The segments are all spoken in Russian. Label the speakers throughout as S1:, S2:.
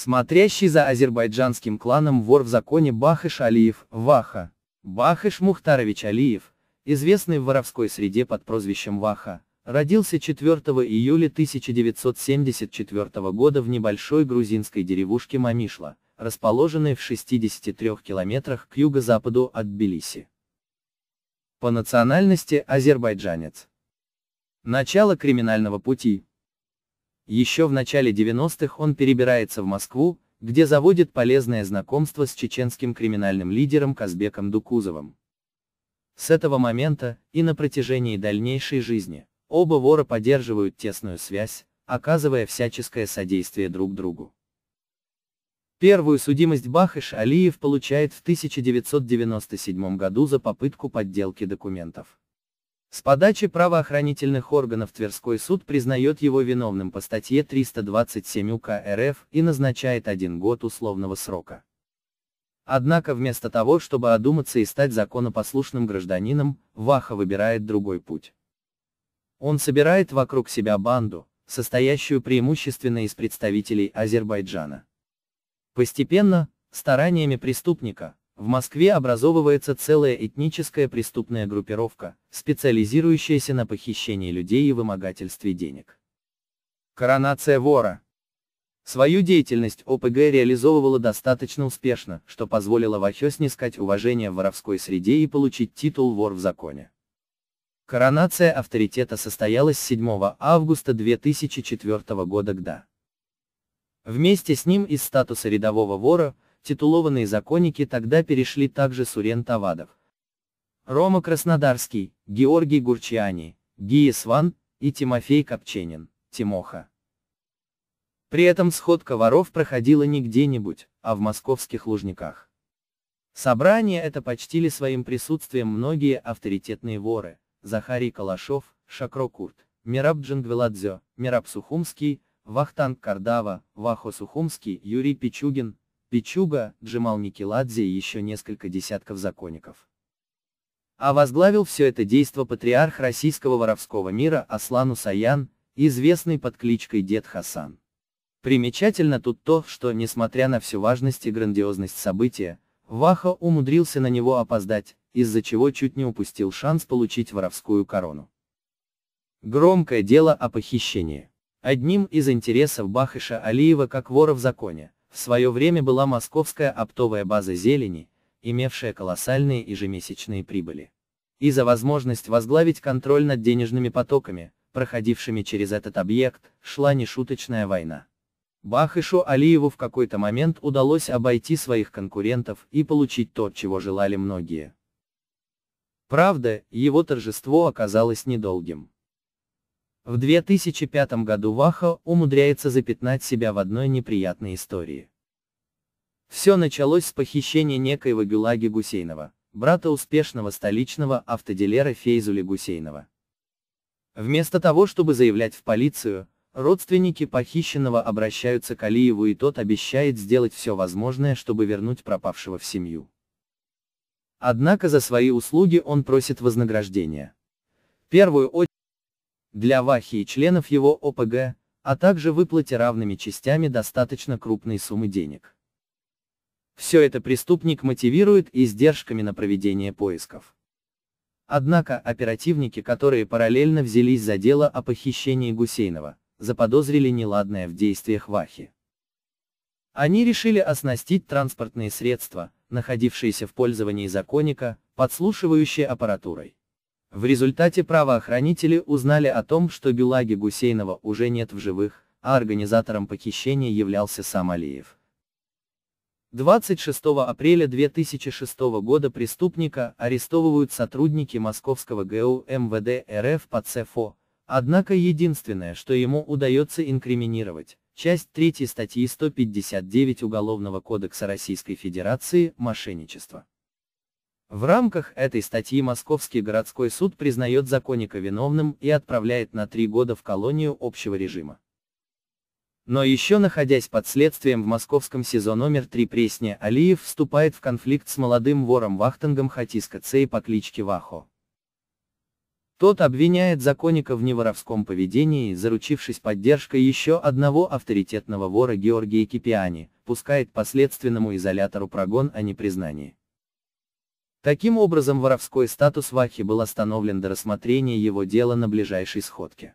S1: смотрящий за азербайджанским кланом вор в законе Бахыш Алиев, Ваха. Бахыш Мухтарович Алиев, известный в воровской среде под прозвищем Ваха, родился 4 июля 1974 года в небольшой грузинской деревушке Мамишла, расположенной в 63 километрах к юго-западу от Тбилиси. По национальности азербайджанец. Начало криминального пути еще в начале 90-х он перебирается в Москву, где заводит полезное знакомство с чеченским криминальным лидером Казбеком Дукузовым. С этого момента, и на протяжении дальнейшей жизни, оба вора поддерживают тесную связь, оказывая всяческое содействие друг другу. Первую судимость Бахыш Алиев получает в 1997 году за попытку подделки документов. С подачи правоохранительных органов Тверской суд признает его виновным по статье 327 УК РФ и назначает один год условного срока. Однако вместо того, чтобы одуматься и стать законопослушным гражданином, Ваха выбирает другой путь. Он собирает вокруг себя банду, состоящую преимущественно из представителей Азербайджана. Постепенно, стараниями преступника, в Москве образовывается целая этническая преступная группировка, специализирующаяся на похищении людей и вымогательстве денег. Коронация вора. Свою деятельность ОПГ реализовывала достаточно успешно, что позволило Вахё снискать уважение в воровской среде и получить титул «Вор в законе». Коронация авторитета состоялась 7 августа 2004 года когда Вместе с ним из статуса рядового вора – титулованные законники тогда перешли также Сурен-Тавадов. Рома Краснодарский, Георгий Гурчиани, Гия Сван и Тимофей Копченин, Тимоха. При этом сходка воров проходила не где-нибудь, а в московских лужниках. Собрание это почтили своим присутствием многие авторитетные воры, Захарий Калашов, Шакро Курт, Мираб Джангвеладзе, Мираб Сухумский, Вахтанг Кардава, Вахо Сухумский, Юрий Пичугин, Пичуга, Джамал Никеладзе и еще несколько десятков законников. А возглавил все это действо патриарх российского воровского мира Аслан Усаян, известный под кличкой Дед Хасан. Примечательно тут то, что, несмотря на всю важность и грандиозность события, Ваха умудрился на него опоздать, из-за чего чуть не упустил шанс получить воровскую корону. Громкое дело о похищении. Одним из интересов Бахыша Алиева как вора в законе, в свое время была московская оптовая база зелени, имевшая колоссальные ежемесячные прибыли. И за возможность возглавить контроль над денежными потоками, проходившими через этот объект, шла нешуточная война. Бахышу Алиеву в какой-то момент удалось обойти своих конкурентов и получить то, чего желали многие. Правда, его торжество оказалось недолгим. В 2005 году Ваха умудряется запятнать себя в одной неприятной истории. Все началось с похищения некоего Гюлаги Гусейнова, брата успешного столичного автодилера Фейзули Гусейнова. Вместо того, чтобы заявлять в полицию, родственники похищенного обращаются к Алиеву и тот обещает сделать все возможное, чтобы вернуть пропавшего в семью. Однако за свои услуги он просит вознаграждения. Первую очередь для Вахи и членов его ОПГ, а также выплате равными частями достаточно крупной суммы денег. Все это преступник мотивирует издержками на проведение поисков. Однако оперативники, которые параллельно взялись за дело о похищении Гусейнова, заподозрили неладное в действиях Вахи. Они решили оснастить транспортные средства, находившиеся в пользовании законника, подслушивающей аппаратурой. В результате правоохранители узнали о том, что Бюлаги Гусейнова уже нет в живых, а организатором похищения являлся сам Алиев. 26 апреля 2006 года преступника арестовывают сотрудники московского ГУ МВД РФ по ЦФО, однако единственное, что ему удается инкриминировать, часть 3 статьи 159 Уголовного кодекса Российской Федерации «Мошенничество». В рамках этой статьи Московский городской суд признает законника виновным и отправляет на три года в колонию общего режима. Но еще находясь под следствием в московском СИЗО номер 3 Пресня Алиев вступает в конфликт с молодым вором Вахтангом Хатиска Цей по кличке Вахо. Тот обвиняет законника в неворовском поведении, заручившись поддержкой еще одного авторитетного вора Георгия Кипиани, пускает последственному изолятору прогон о непризнании. Таким образом воровской статус Вахи был остановлен до рассмотрения его дела на ближайшей сходке.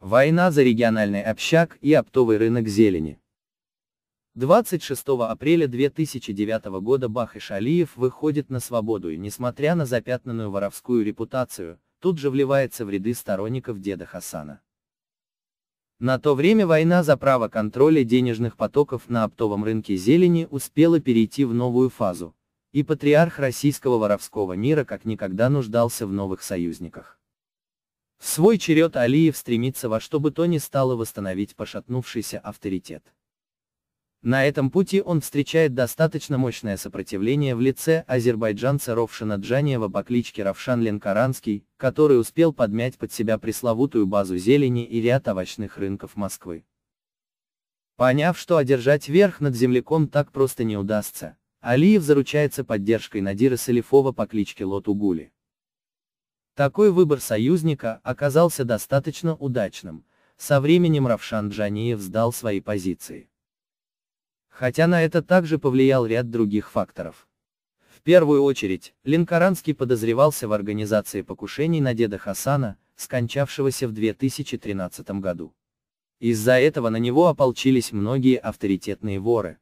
S1: Война за региональный общак и оптовый рынок зелени. 26 апреля 2009 года Бах и Шалиев выходит на свободу и, несмотря на запятнанную воровскую репутацию, тут же вливается в ряды сторонников деда Хасана. На то время война за право контроля денежных потоков на оптовом рынке зелени успела перейти в новую фазу, и патриарх российского воровского мира как никогда нуждался в новых союзниках. В свой черед Алиев стремится во что бы то ни стало восстановить пошатнувшийся авторитет. На этом пути он встречает достаточно мощное сопротивление в лице азербайджанца Ровшина Джаниева по кличке Равшан Ленкаранский, который успел подмять под себя пресловутую базу зелени и ряд овощных рынков Москвы. Поняв, что одержать верх над земляком так просто не удастся, Алиев заручается поддержкой Надира Салифова по кличке Лотугули. Такой выбор союзника оказался достаточно удачным, со временем Равшан Джаниев сдал свои позиции. Хотя на это также повлиял ряд других факторов. В первую очередь, Ленкоранский подозревался в организации покушений на деда Хасана, скончавшегося в 2013 году. Из-за этого на него ополчились многие авторитетные воры.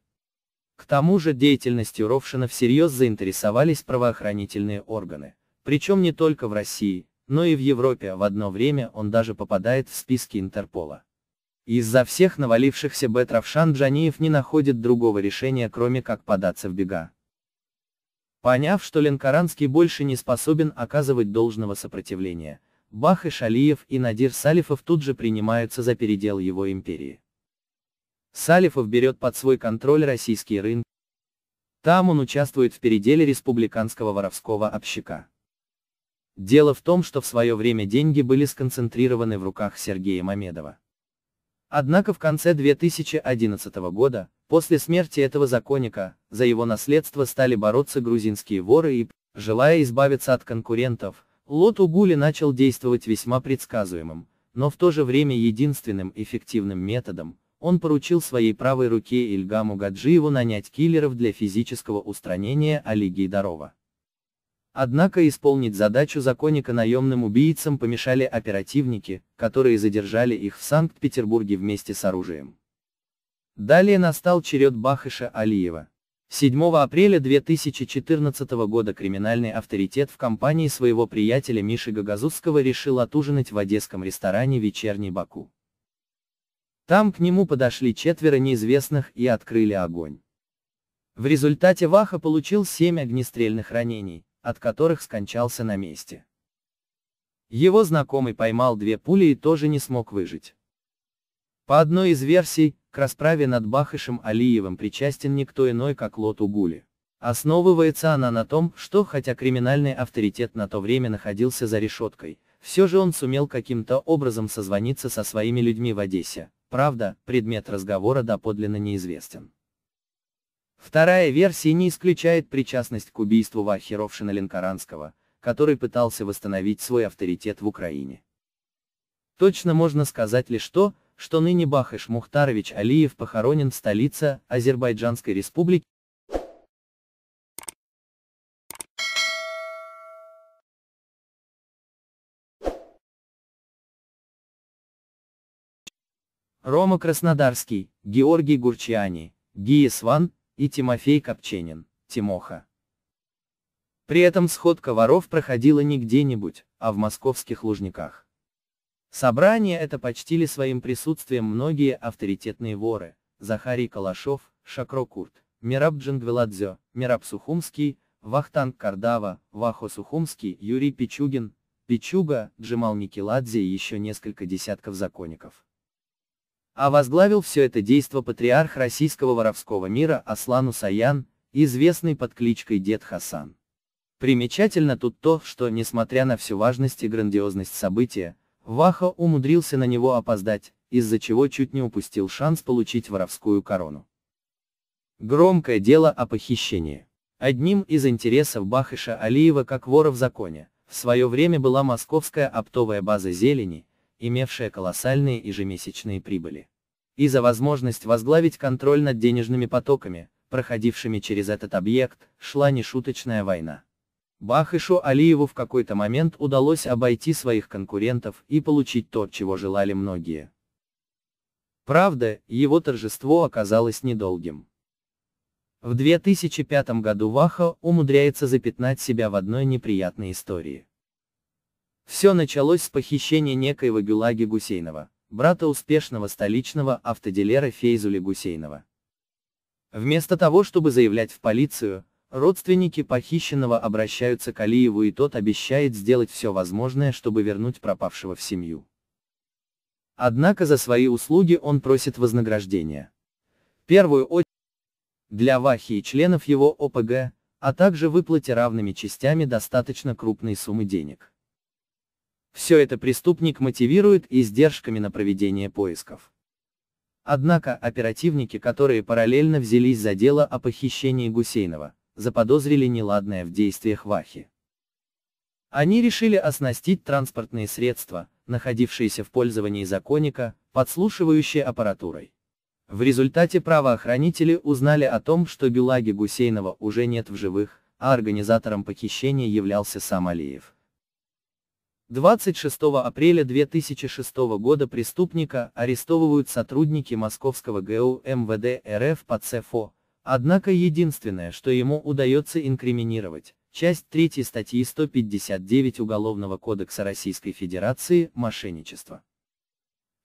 S1: К тому же деятельностью Ровшина всерьез заинтересовались правоохранительные органы, причем не только в России, но и в Европе, а в одно время он даже попадает в списки Интерпола из-за всех навалившихся Бетравшан Равшан Джаниев не находит другого решения кроме как податься в бега. Поняв, что Ленкаранский больше не способен оказывать должного сопротивления, Бах и Шалиев и Надир Салифов тут же принимаются за передел его империи. Салифов берет под свой контроль российский рынок, там он участвует в переделе республиканского воровского общака. Дело в том, что в свое время деньги были сконцентрированы в руках Сергея Мамедова. Однако в конце 2011 года, после смерти этого законника, за его наследство стали бороться грузинские воры и, желая избавиться от конкурентов, Лот Угули начал действовать весьма предсказуемым, но в то же время единственным эффективным методом, он поручил своей правой руке Ильгаму Гаджиеву нанять киллеров для физического устранения Али Гейдарова. Однако исполнить задачу законника наемным убийцам помешали оперативники, которые задержали их в Санкт-Петербурге вместе с оружием. Далее настал черед Бахыша Алиева. 7 апреля 2014 года криминальный авторитет в компании своего приятеля Миши Гагазуцкого решил отужинать в одесском ресторане «Вечерний Баку». Там к нему подошли четверо неизвестных и открыли огонь. В результате Ваха получил 7 огнестрельных ранений, от которых скончался на месте. Его знакомый поймал две пули и тоже не смог выжить. По одной из версий, к расправе над Бахышем Алиевым причастен никто иной, как Лот Угули. Основывается она на том, что, хотя криминальный авторитет на то время находился за решеткой, все же он сумел каким-то образом созвониться со своими людьми в Одессе. Правда, предмет разговора доподлинно неизвестен. Вторая версия не исключает причастность к убийству Вахеровшина Ленкоранского, который пытался восстановить свой авторитет в Украине. Точно можно сказать лишь то, что ныне Бахыш Мухтарович Алиев похоронен в столице Азербайджанской республики, Рома Краснодарский, Георгий Гурчиани, Гия Сван, и Тимофей Копченин, Тимоха. При этом сходка воров проходила не где-нибудь, а в московских Лужниках. Собрание это почтили своим присутствием многие авторитетные воры, Захарий Калашов, Шакро Курт, Мираб Джангвеладзе, Мираб Сухумский, Вахтанг Кардава, Вахо Сухумский, Юрий Пичугин, Пичуга, Джимал Никеладзе и еще несколько десятков законников а возглавил все это действо патриарх российского воровского мира Аслан Усаян, известный под кличкой Дед Хасан. Примечательно тут то, что, несмотря на всю важность и грандиозность события, Ваха умудрился на него опоздать, из-за чего чуть не упустил шанс получить воровскую корону. Громкое дело о похищении. Одним из интересов Бахыша Алиева как вора в законе, в свое время была московская оптовая база зелени, имевшая колоссальные ежемесячные прибыли. И за возможность возглавить контроль над денежными потоками, проходившими через этот объект, шла нешуточная война. Бахышу Алиеву в какой-то момент удалось обойти своих конкурентов и получить то, чего желали многие. Правда, его торжество оказалось недолгим. В 2005 году Ваха умудряется запятнать себя в одной неприятной истории. Все началось с похищения некоего Гюлаги Гусейнова, брата успешного столичного автодилера Фейзули Гусейнова. Вместо того, чтобы заявлять в полицию, родственники похищенного обращаются к Алиеву и тот обещает сделать все возможное, чтобы вернуть пропавшего в семью. Однако за свои услуги он просит вознаграждения. Первую очередь для Вахи и членов его ОПГ, а также выплате равными частями достаточно крупной суммы денег. Все это преступник мотивирует издержками на проведение поисков. Однако оперативники, которые параллельно взялись за дело о похищении Гусейнова, заподозрили неладное в действиях Вахи. Они решили оснастить транспортные средства, находившиеся в пользовании законника, подслушивающей аппаратурой. В результате правоохранители узнали о том, что Гюлаги Гусейнова уже нет в живых, а организатором похищения являлся сам Алиев. 26 апреля 2006 года преступника арестовывают сотрудники московского ГУ МВД РФ по ЦФО, однако единственное, что ему удается инкриминировать, часть 3 статьи 159 Уголовного кодекса Российской Федерации «Мошенничество».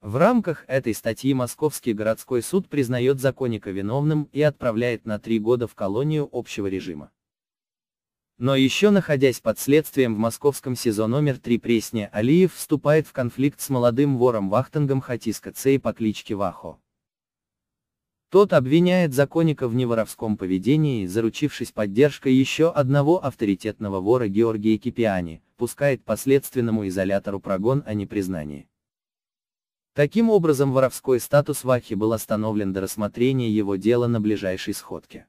S1: В рамках этой статьи Московский городской суд признает законника виновным и отправляет на три года в колонию общего режима. Но еще находясь под следствием в московском СИЗО номер 3 Пресне, Алиев вступает в конфликт с молодым вором Вахтангом Хатиска Цей по кличке Вахо. Тот обвиняет законника в неворовском поведении, заручившись поддержкой еще одного авторитетного вора Георгия Кипиани, пускает последственному изолятору прогон о непризнании. Таким образом воровской статус Вахи был остановлен до рассмотрения его дела на ближайшей сходке.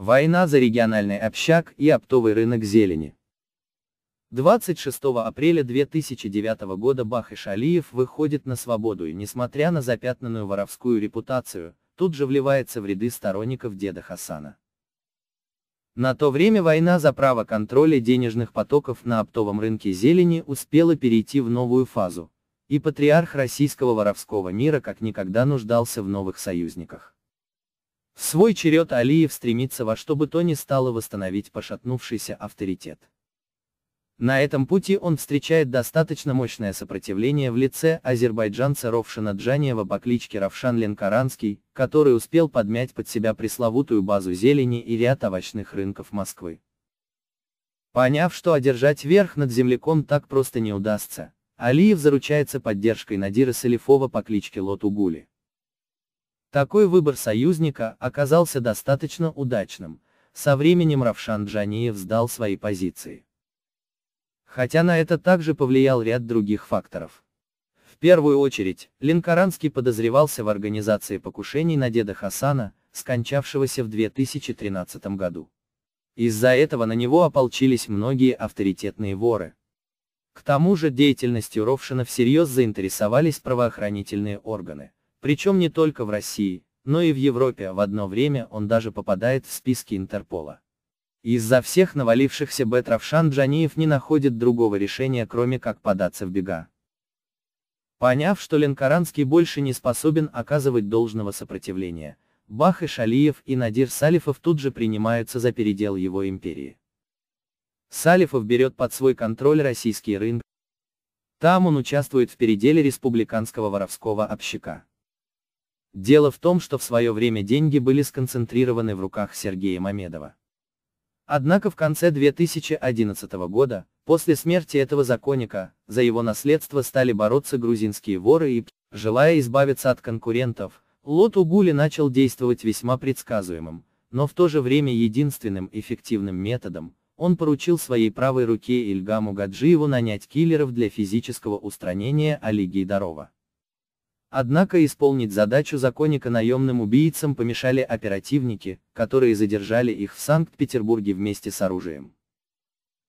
S1: Война за региональный общак и оптовый рынок зелени. 26 апреля 2009 года Бах и Шалиев выходит на свободу и, несмотря на запятнанную воровскую репутацию, тут же вливается в ряды сторонников деда Хасана. На то время война за право контроля денежных потоков на оптовом рынке зелени успела перейти в новую фазу, и патриарх российского воровского мира как никогда нуждался в новых союзниках свой черед Алиев стремится во что бы то ни стало восстановить пошатнувшийся авторитет. На этом пути он встречает достаточно мощное сопротивление в лице азербайджанца Ровшина Джаниева по кличке Равшан Ленкаранский, который успел подмять под себя пресловутую базу зелени и ряд овощных рынков Москвы. Поняв, что одержать верх над земляком так просто не удастся, Алиев заручается поддержкой Надира Салифова по кличке Лотугули. Такой выбор союзника оказался достаточно удачным, со временем Равшан Джаниев сдал свои позиции. Хотя на это также повлиял ряд других факторов. В первую очередь, Ленкоранский подозревался в организации покушений на деда Хасана, скончавшегося в 2013 году. Из-за этого на него ополчились многие авторитетные воры. К тому же деятельностью Ровшина всерьез заинтересовались правоохранительные органы. Причем не только в России, но и в Европе, а в одно время он даже попадает в списки Интерпола. Из-за всех навалившихся бетравшан Джаниев не находит другого решения, кроме как податься в бега. Поняв, что Ленкаранский больше не способен оказывать должного сопротивления, Бах и Шалиев и Надир Салифов тут же принимаются за передел его империи. Салифов берет под свой контроль российский рынок, там он участвует в переделе республиканского воровского общака. Дело в том, что в свое время деньги были сконцентрированы в руках Сергея Мамедова. Однако в конце 2011 года, после смерти этого законника, за его наследство стали бороться грузинские воры и, желая избавиться от конкурентов, Лот Угули начал действовать весьма предсказуемым, но в то же время единственным эффективным методом, он поручил своей правой руке Ильгаму Гаджиеву нанять киллеров для физического устранения Али Гейдарова. Однако исполнить задачу законника наемным убийцам помешали оперативники, которые задержали их в Санкт-Петербурге вместе с оружием.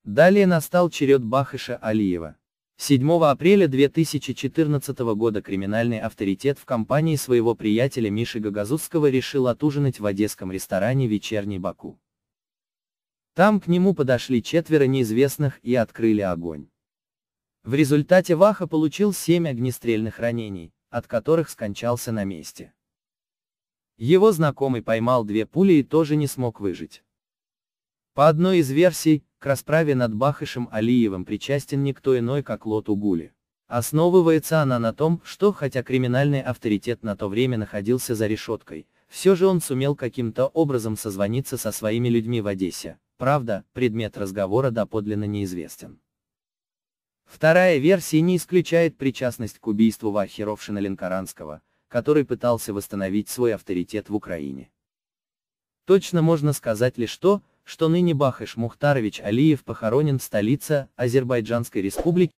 S1: Далее настал черед Бахыша Алиева. 7 апреля 2014 года криминальный авторитет в компании своего приятеля Миши Гагазутского решил отужинать в одесском ресторане «Вечерний Баку». Там к нему подошли четверо неизвестных и открыли огонь. В результате Ваха получил 7 огнестрельных ранений, от которых скончался на месте. Его знакомый поймал две пули и тоже не смог выжить. По одной из версий, к расправе над Бахышем Алиевым причастен никто иной, как Лот Угули. Основывается она на том, что, хотя криминальный авторитет на то время находился за решеткой, все же он сумел каким-то образом созвониться со своими людьми в Одессе. Правда, предмет разговора доподлинно неизвестен. Вторая версия не исключает причастность к убийству Вахеровшина Ленкоранского, который пытался восстановить свой авторитет в Украине. Точно можно сказать лишь то, что ныне Бахыш Мухтарович Алиев похоронен в столице Азербайджанской республики,